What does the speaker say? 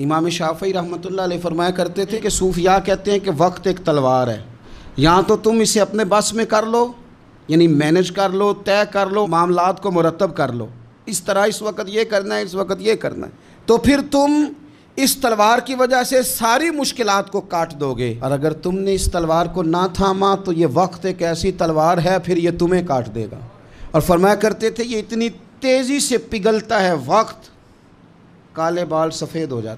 इमाम शाफ़ी ला फरमाया करते थे कि सूफिया कहते हैं कि वक्त एक तलवार है या तो तुम इसे अपने बस में कर लो यानी मैनेज कर लो तय कर लो मामला को मुरतब कर लो इस तरह इस वक्त ये करना है इस वक्त ये करना है तो फिर तुम इस तलवार की वजह से सारी मुश्किल को काट दोगे और अगर तुमने इस तलवार को ना थामा तो ये वक्त एक ऐसी तलवार है फिर ये तुम्हें काट देगा और फरमाया करते थे ये इतनी तेज़ी से पिघलता है वक्त काले बाल सफ़ेद हो जाते